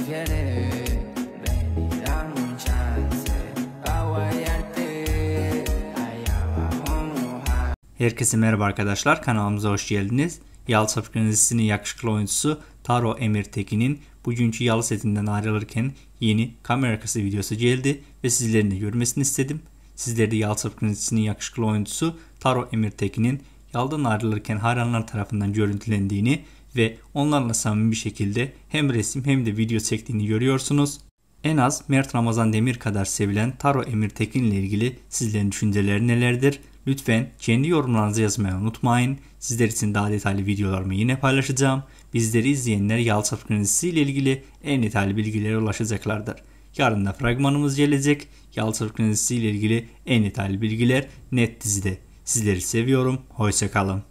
prefiere venir a mocharse a guayarte allá abajo mojar. Herkese merhaba arkadaşlar kanalımıza hoş geldiniz. Yalı Sapık'ın yakışıklı oyuncusu Taro Emir Tekin'in bugünkü Yalı setinden ayrılırken yeni kamera arkası videosu geldi ve sizlerin de görmesini istedim. Sizleri de Yalı Sapık'ın yakışıklı oyuncusu Taro Emir Tekin'in yaldan ayrılırken hayranlar tarafından görüntülendiğini ve onlarla samimi bir şekilde hem resim hem de video çektiğini görüyorsunuz. En az Mert Ramazan Demir kadar sevilen Taro Emir Tekin ile ilgili sizlerin düşünceleri nelerdir? Lütfen kendi yorumlarınızı yazmayı unutmayın. Sizler için daha detaylı videolarımı yine paylaşacağım. Bizleri izleyenler Yalçap Krenisi ile ilgili en detaylı bilgilere ulaşacaklardır. Yarın da fragmanımız gelecek. Yalçap Krenisi ile ilgili en detaylı bilgiler net dizide. Sizleri seviyorum. Hoşçakalın.